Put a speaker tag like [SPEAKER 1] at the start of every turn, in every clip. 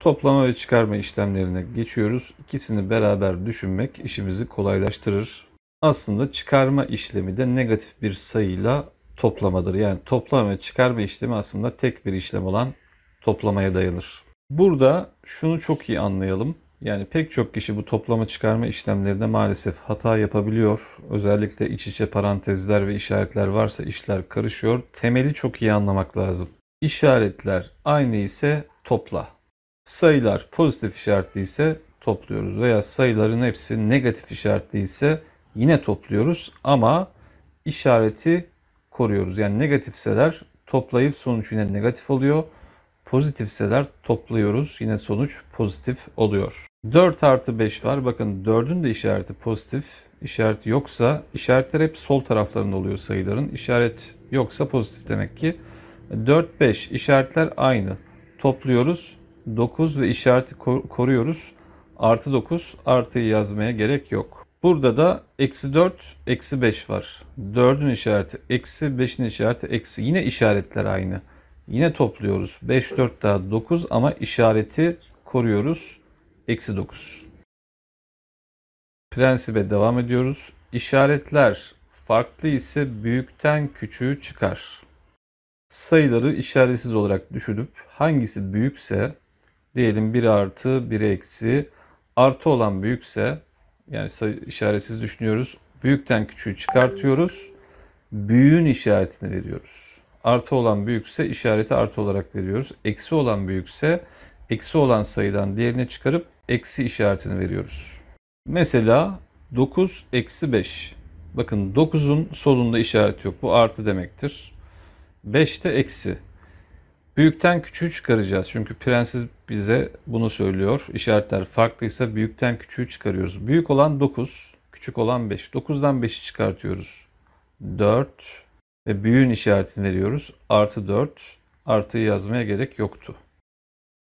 [SPEAKER 1] Toplama ve çıkarma işlemlerine geçiyoruz. İkisini beraber düşünmek işimizi kolaylaştırır. Aslında çıkarma işlemi de negatif bir sayıyla toplamadır. Yani toplama ve çıkarma işlemi aslında tek bir işlem olan toplamaya dayanır. Burada şunu çok iyi anlayalım. Yani pek çok kişi bu toplama çıkarma işlemlerinde maalesef hata yapabiliyor. Özellikle iç içe parantezler ve işaretler varsa işler karışıyor. Temeli çok iyi anlamak lazım. İşaretler aynı ise topla. Sayılar pozitif işaretli ise topluyoruz veya sayıların hepsi negatif işaretli ise yine topluyoruz ama işareti koruyoruz. Yani negatifseler toplayıp sonuç yine negatif oluyor. Pozitifseler topluyoruz yine sonuç pozitif oluyor. 4 artı 5 var. Bakın 4'ün de işareti pozitif. İşaret yoksa işaretler hep sol taraflarında oluyor sayıların. İşaret yoksa pozitif demek ki. 4, 5 işaretler aynı. Topluyoruz 9 ve işareti koruyoruz. Artı 9 artıyı yazmaya gerek yok. Burada da eksi 4, eksi 5 var. 4'ün işareti eksi, 5'in işareti eksi. Yine işaretler aynı. Yine topluyoruz. 5, 4 daha 9 ama işareti koruyoruz. Eksi 9. Prensibe devam ediyoruz. İşaretler farklı ise büyükten küçüğü çıkar. Sayıları işaretsiz olarak düşünüp hangisi büyükse diyelim 1 artı 1 eksi artı olan büyükse yani işaretsiz düşünüyoruz. Büyükten küçüğü çıkartıyoruz. Büyüğün işaretini veriyoruz. Artı olan büyükse işareti artı olarak veriyoruz. Eksi olan büyükse eksi olan sayıdan diğerine çıkarıp eksi işaretini veriyoruz. Mesela 9 eksi 5. Bakın 9'un solunda işaret yok. Bu artı demektir. 5 de eksi. Büyükten küçüğü çıkaracağız. Çünkü prensiz bize bunu söylüyor. İşaretler farklıysa büyükten küçüğü çıkarıyoruz. Büyük olan 9, küçük olan 5. 9'dan 5'i çıkartıyoruz. 4 ve büyüğün işaretini veriyoruz. Artı 4. Artıyı yazmaya gerek yoktu.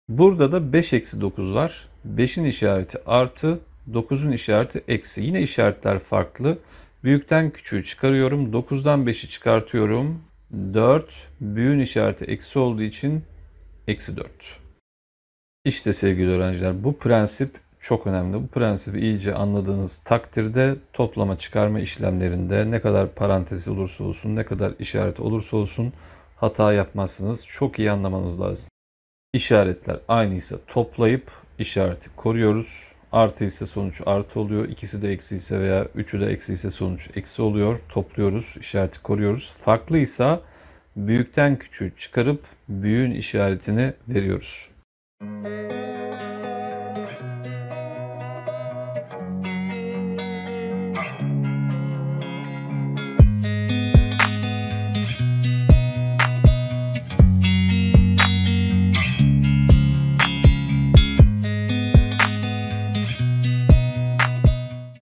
[SPEAKER 1] Burada da 5 eksi 9 var. 5'in işareti artı, 9'un işareti eksi. Yine işaretler farklı. Büyükten küçüğü çıkarıyorum. 9'dan 5'i çıkartıyorum. 4 büyün işareti eksi olduğu için eksi 4. İşte sevgili öğrenciler bu prensip çok önemli. Bu prensibi iyice anladığınız takdirde toplama çıkarma işlemlerinde ne kadar parantez olursa olsun, ne kadar işaret olursa olsun hata yapmazsınız. Çok iyi anlamanız lazım. İşaretler aynıysa toplayıp işareti koruyoruz. Artı ise sonuç artı oluyor. İkisi de eksi ise veya üçü de eksi ise sonuç eksi oluyor. Topluyoruz, işareti koruyoruz. Farklıysa büyükten küçüğü çıkarıp büyüğün işaretini veriyoruz. Müzik